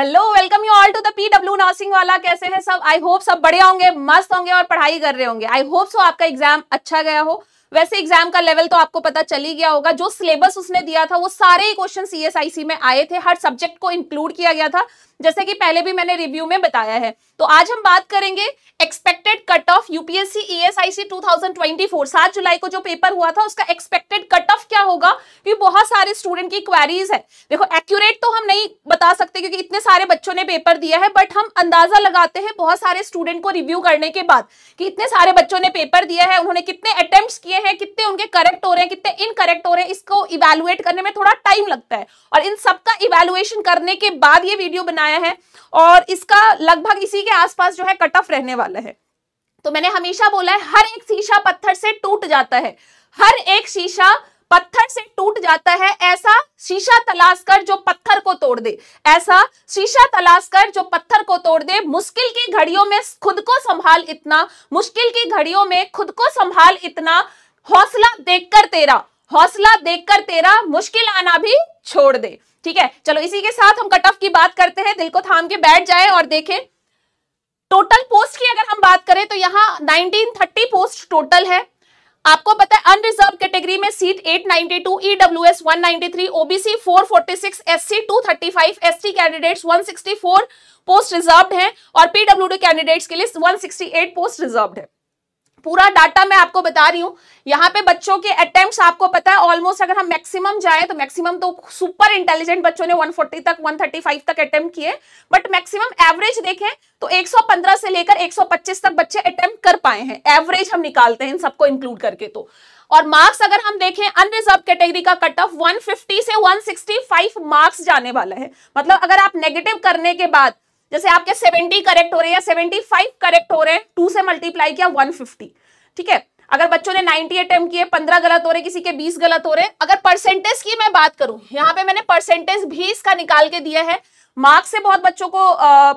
hello welcome you all to the PW nursing वाला कैसे हैं सब आई होप सब बड़े होंगे मस्त होंगे और पढ़ाई कर रहे होंगे आई होप सो आपका एग्जाम अच्छा गया हो वैसे एग्जाम का लेवल तो आपको पता चल ही गया होगा जो सिलेबस उसने दिया था वो सारे ही क्वेश्चन सीएसआईसी में आए थे हर सब्जेक्ट को इंक्लूड किया गया था जैसे कि पहले भी मैंने रिव्यू में बताया है तो आज हम बात करेंगे expected cut off UPSC ESIC 2024 सात जुलाई को जो पेपर हुआ था उसका एक्सपेक्टेड कट ऑफ क्या होगा क्योंकि बहुत सारे स्टूडेंट की क्वेरीज है देखो एक्यूरेट तो हम नहीं बता सकते क्योंकि इतने सारे बच्चों ने पेपर दिया है बट हम अंदाजा लगाते हैं बहुत सारे स्टूडेंट को रिव्यू करने के बाद कि इतने सारे बच्चों ने पेपर दिया है उन्होंने कितने अटेम्प्ट किए हैं कितने उनके करेक्ट हो रहे हैं कितने इनकरेक्ट हो रहे हैं इसको इवेलुएट करने में थोड़ा टाइम लगता है और इन सबका इवेलुएशन करने के बाद ये वीडियो बनाया है और इसका लगभग इसी के आसपास जो है कट ऑफ रहने वाला है तो मैंने हमेशा बोला है हर एक शीशा पत्थर से टूट जाता है हर एक शीशा पत्थर से टूट जाता है ऐसा शीशा तलाश कर जो पत्थर को तोड़ दे ऐसा शीशा तलाश कर जो पत्थर को तोड़ दे मुश्किल की घड़ियों में खुद को संभाल इतना मुश्किल की घड़ियों में खुद को संभाल इतना हौसला देखकर तेरा हौसला देखकर तेरा मुश्किल आना भी छोड़ दे ठीक है चलो इसी के साथ हम कट ऑफ की बात करते हैं दिल को थाम के बैठ जाए और देखें टोटल पोस्ट की अगर हम बात करें तो यहाँ 1930 पोस्ट टोटल है आपको पता है अनरिजर्व कैटेगरी में seat 892 EWS 193 OBC 446 SC 235 ST candidates 164 post reserved हैं और पीडब्ल्यूडी कैंडिडेट्स के लिए 168 पोस्ट रिजर्व्ड है पूरा डाटा मैं आपको बता रही हूँ यहाँ पे बच्चों के अटेम्प्ट्स आपको पता है ऑलमोस्ट अगर हम मैक्सिमम जाए तो मैक्सिमम तो सुपर इंटेलिजेंट बच्चों ने 140 तक 135 तक अटेम्प्ट किए बट मैक्सिमम एवरेज देखें तो 115 से लेकर 125 तक बच्चे अटेम्प्ट कर पाए हैं एवरेज हम निकालते हैं इन सबको इंक्लूड करके तो और मार्क्स अगर हम देखें अनरिजर्व कैटेगरी का कट ऑफ वन से वन मार्क्स जाने वाला है मतलब अगर आप नेगेटिव करने के बाद जैसे आपके 70 करेक्ट हो रहे हैं या 75 करेक्ट हो रहे हैं टू से मल्टीप्लाई किया 150 ठीक है अगर बच्चों ने 90 अटेम्प किए 15 गलत हो रहे किसी के 20 गलत हो रहे अगर परसेंटेज की मैं बात करूं यहाँ पे मैंने परसेंटेज भी इसका निकाल के दिया है मार्क्स से बहुत बच्चों को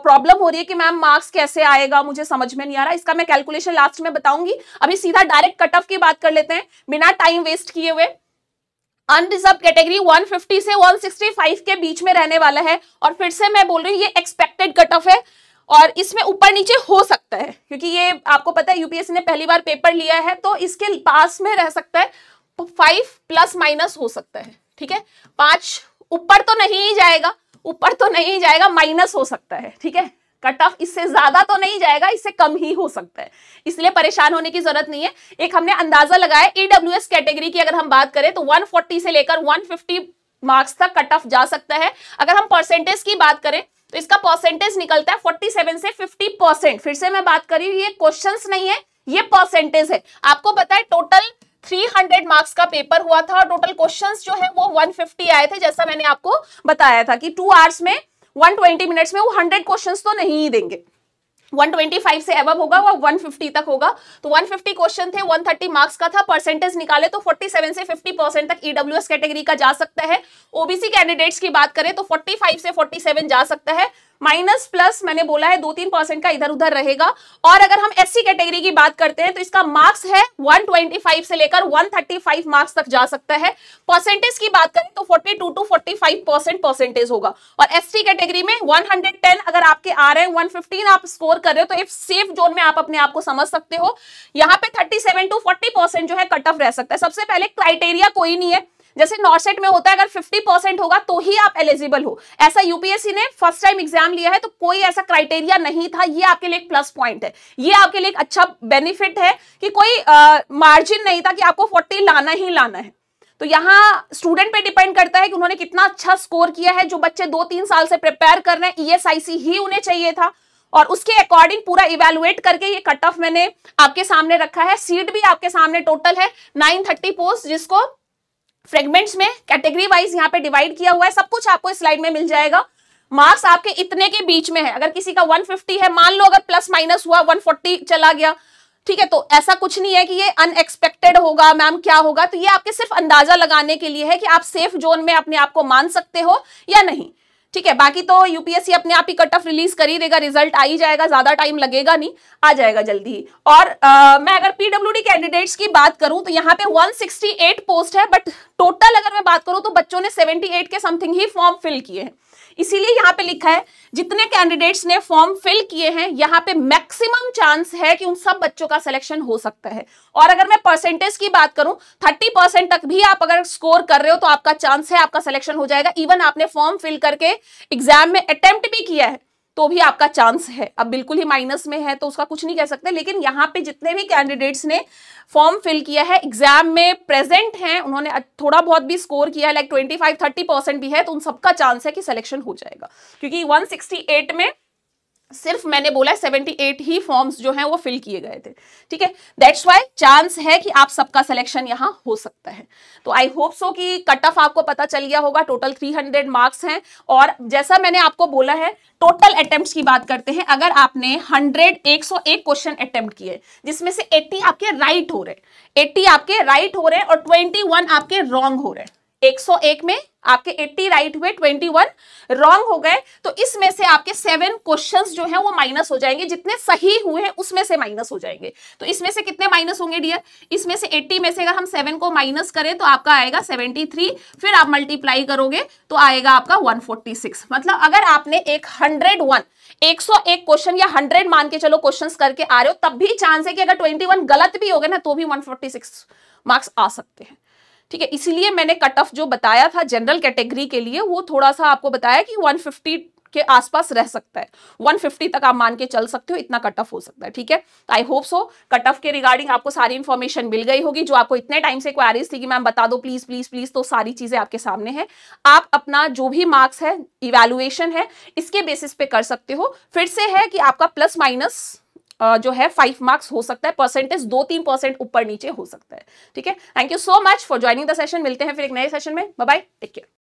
प्रॉब्लम हो रही है कि मैम मार्क्स कैसे आएगा मुझे समझ में नहीं आ रहा इसका मैं कैलकुलेशन लास्ट में बताऊंगी अभी सीधा डायरेक्ट कट ऑफ की बात कर लेते हैं बिना टाइम वेस्ट किए हुए अनरिजर्व कैटेगरी 150 से 165 के बीच में रहने वाला है और फिर से मैं बोल रही हूँ ये एक्सपेक्टेड कट ऑफ है और इसमें ऊपर नीचे हो सकता है क्योंकि ये आपको पता है यूपीएससी ने पहली बार पेपर लिया है तो इसके पास में रह सकता है फाइव प्लस माइनस हो सकता है ठीक है पांच ऊपर तो नहीं जाएगा ऊपर तो नहीं जाएगा माइनस हो सकता है ठीक है कट ऑफ इससे ज्यादा तो नहीं जाएगा इससे कम ही हो सकता है इसलिए परेशान होने की जरूरत नहीं है एक हमने अंदाजा लगाया ईडब्ल्यू e कैटेगरी की अगर हम बात करें तो फोर्टी से लेकर फिफ्टी मार्क्स तक कट ऑफ जा सकता है अगर हम परसेंटेज की बात करें तो इसका परसेंटेज निकलता है 47 से 50 परसेंट फिर से मैं बात कर रही हूँ ये क्वेश्चन नहीं है ये परसेंटेज है आपको पता है टोटल 300 मार्क्स का पेपर हुआ था और टोटल क्वेश्चंस जो है वो 150 आए थे जैसा मैंने आपको बताया था कि टू आवर्स में 120 मिनट्स में वो 100 क्वेश्चंस तो नहीं ही देंगे 125 से एवब होगा वो 150 तक होगा तो 150 क्वेश्चन थे 130 मार्क्स का था परसेंटेज निकाले तो 47 से 50 परसेंट तक ईडब्ल्यू e कैटेगरी का जा सकता है ओबीसी कैंडिडेट्स की बात करें तो 45 से 47 जा सकता है माइनस प्लस मैंने बोला है दो तीन परसेंट का इधर उधर रहेगा और अगर हम एस कैटेगरी की बात करते हैं तो इसका मार्क्स है 125 से लेकर 135 मार्क्स तक जा सकता है परसेंटेज की बात करें तो 42 टू टू परसेंट परसेंटेज होगा और एस कैटेगरी में 110 अगर आपके आ रहे हैं 115 आप स्कोर कर रहे हो तो इफ सेफ जोन में आप अपने आप को समझ सकते हो यहाँ पे थर्टी टू फोर्टी जो है कट ऑफ रह सकता है सबसे पहले क्राइटेरिया कोई नहीं है जैसे नॉर्सेट में होता है अगर 50 परसेंट होगा तो ही आप एलिजिबल हो ऐसा यूपीएससी ने फर्स्ट टाइम एग्जाम लिया है तो कोई ऐसा क्राइटेरिया नहीं था ये आपके लिए एक प्लस पॉइंट है ये आपके लिए एक अच्छा बेनिफिट है कि कोई मार्जिन नहीं था कि आपको फोर्टी लाना ही लाना है तो यहाँ स्टूडेंट पे डिपेंड करता है कि उन्होंने कितना अच्छा स्कोर किया है जो बच्चे दो तीन साल से प्रिपेयर कर रहे हैं ईएसआईसी e ही उन्हें चाहिए था और उसके अकॉर्डिंग पूरा इवेलुएट करके ये कट ऑफ मैंने आपके सामने रखा है सीट भी आपके सामने टोटल है 930 पोस्ट जिसको फ्रेगमेंट्स में कैटेगरी वाइज यहाँ पे डिवाइड किया हुआ है सब कुछ आपको स्लाइड में मिल जाएगा मार्क्स आपके इतने के बीच में है अगर किसी का 150 है मान लो अगर प्लस माइनस हुआ 140 चला गया ठीक है तो ऐसा कुछ नहीं है कि ये अनएक्सपेक्टेड होगा मैम क्या होगा तो ये आपके सिर्फ अंदाजा लगाने के लिए है कि आप सेफ जोन में अपने आप को मान सकते हो या नहीं ठीक है बाकी तो यूपीएससी अपने आप ही कट ऑफ रिलीज कर ही देगा रिजल्ट आ ही जाएगा ज्यादा टाइम लगेगा नहीं आ जाएगा जल्दी ही और आ, मैं अगर पीडब्ल्यूडी कैंडिडेट्स की बात करूं तो यहाँ पे 168 पोस्ट है बट टोटल अगर मैं बात करूं तो बच्चों ने 78 के समथिंग ही फॉर्म फिल किए हैं इसीलिए यहां पे लिखा है जितने कैंडिडेट्स ने फॉर्म फिल किए हैं यहाँ पे मैक्सिमम चांस है कि उन सब बच्चों का सिलेक्शन हो सकता है और अगर मैं परसेंटेज की बात करूं 30 परसेंट तक भी आप अगर स्कोर कर रहे हो तो आपका चांस है आपका सिलेक्शन हो जाएगा इवन आपने फॉर्म फिल करके एग्जाम में अटेम्प्ट भी किया है तो भी आपका चांस है अब बिल्कुल ही माइनस में है तो उसका कुछ नहीं कह सकते लेकिन यहाँ पे जितने भी कैंडिडेट्स ने फॉर्म फिल किया है एग्जाम में प्रेजेंट हैं उन्होंने थोड़ा बहुत भी स्कोर किया है like twenty five thirty percent भी है तो उन सबका चांस है कि सिलेक्शन हो जाएगा क्योंकि वन में सिर्फ मैंने बोला 78 ही फॉर्म्स जो हैं वो फिल किए गए थे ठीक है दैट्स वाई चांस है कि आप सबका सिलेक्शन यहाँ हो सकता है तो आई होप सो कि कट ऑफ आपको पता चल गया होगा टोटल 300 मार्क्स हैं और जैसा मैंने आपको बोला है टोटल अटेम्प्ट की बात करते हैं अगर आपने 100 101 क्वेश्चन अटेम्प्ट किए जिसमें से 80 आपके राइट right हो रहे 80 आपके राइट right हो रहे और 21 आपके रॉन्ग हो रहे 101 में आपके 80 राइट हुए 21 रॉन्ग हो गए तो इसमें से आपके सेवन क्वेश्चंस जो हैं वो माइनस हो जाएंगे जितने सही हुए हैं उसमें से माइनस हो जाएंगे तो इसमें से कितने माइनस होंगे डियर इसमें से 80 में से अगर हम सेवन को माइनस करें तो आपका आएगा 73 फिर आप मल्टीप्लाई करोगे तो आएगा आपका 146 मतलब अगर आपने एक हंड्रेड वन क्वेश्चन या हंड्रेड मान के चलो क्वेश्चन करके आ रहे हो तब भी चांस है कि अगर ट्वेंटी गलत भी हो गए ना तो भी वन मार्क्स आ सकते हैं ठीक है इसीलिए मैंने कट ऑफ जो बताया था जनरल कैटेगरी के लिए वो थोड़ा सा आपको बताया कि 150 के आसपास रह सकता है 150 तक आप मान के चल सकते हो इतना कट ऑफ हो सकता है ठीक है I hope so cut off के रिगार्डिंग आपको सारी इन्फॉर्मेशन मिल गई होगी जो आपको इतने टाइम से क्वारीज थी कि मैम बता दो प्लीज प्लीज प्लीज तो सारी चीजें आपके सामने हैं आप अपना जो भी मार्क्स है इवेलुएशन है इसके बेसिस पे कर सकते हो फिर से है कि आपका प्लस माइनस जो है फाइव मार्क्स हो सकता है परसेंटेज दो तीन परसेंट ऊपर नीचे हो सकता है ठीक है thank you so much for joining the session मिलते हैं फिर एक नए सेशन में बाय टेक केयर